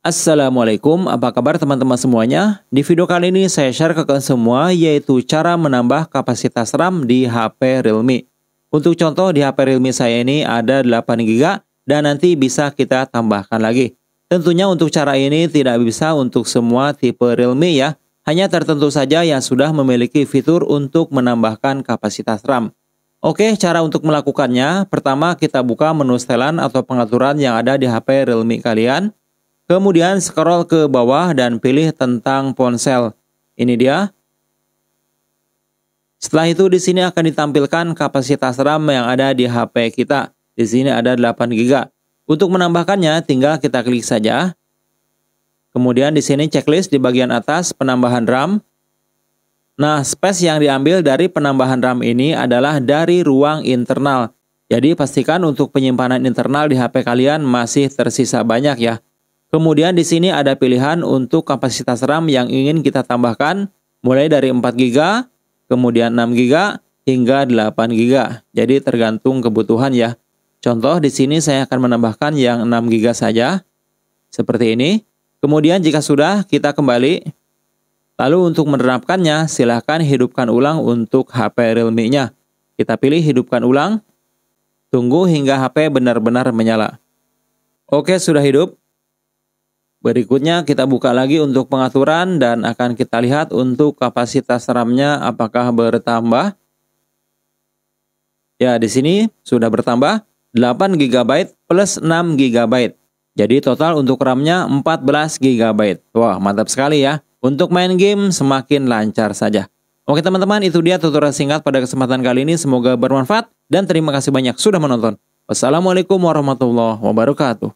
Assalamualaikum, apa kabar teman-teman semuanya? Di video kali ini saya share ke kalian semua yaitu cara menambah kapasitas RAM di HP Realme. Untuk contoh di HP Realme saya ini ada 8GB dan nanti bisa kita tambahkan lagi. Tentunya untuk cara ini tidak bisa untuk semua tipe Realme ya, hanya tertentu saja yang sudah memiliki fitur untuk menambahkan kapasitas RAM. Oke, cara untuk melakukannya, pertama kita buka menu setelan atau pengaturan yang ada di HP Realme kalian. Kemudian scroll ke bawah dan pilih tentang ponsel. Ini dia. Setelah itu di sini akan ditampilkan kapasitas RAM yang ada di HP kita. Di sini ada 8 GB. Untuk menambahkannya tinggal kita klik saja. Kemudian di sini checklist di bagian atas penambahan RAM. Nah, space yang diambil dari penambahan RAM ini adalah dari ruang internal. Jadi pastikan untuk penyimpanan internal di HP kalian masih tersisa banyak ya. Kemudian di sini ada pilihan untuk kapasitas RAM yang ingin kita tambahkan mulai dari 4 GB, kemudian 6 GB hingga 8 GB. Jadi tergantung kebutuhan ya. Contoh di sini saya akan menambahkan yang 6 GB saja seperti ini. Kemudian jika sudah kita kembali. Lalu untuk menerapkannya silahkan hidupkan ulang untuk HP Realme-nya. Kita pilih hidupkan ulang. Tunggu hingga HP benar-benar menyala. Oke sudah hidup. Berikutnya kita buka lagi untuk pengaturan dan akan kita lihat untuk kapasitas RAM-nya apakah bertambah. Ya, di sini sudah bertambah 8 GB plus 6 GB. Jadi total untuk RAM-nya 14 GB. Wah, mantap sekali ya. Untuk main game semakin lancar saja. Oke teman-teman, itu dia tutorial singkat pada kesempatan kali ini. Semoga bermanfaat dan terima kasih banyak sudah menonton. Wassalamualaikum warahmatullahi wabarakatuh.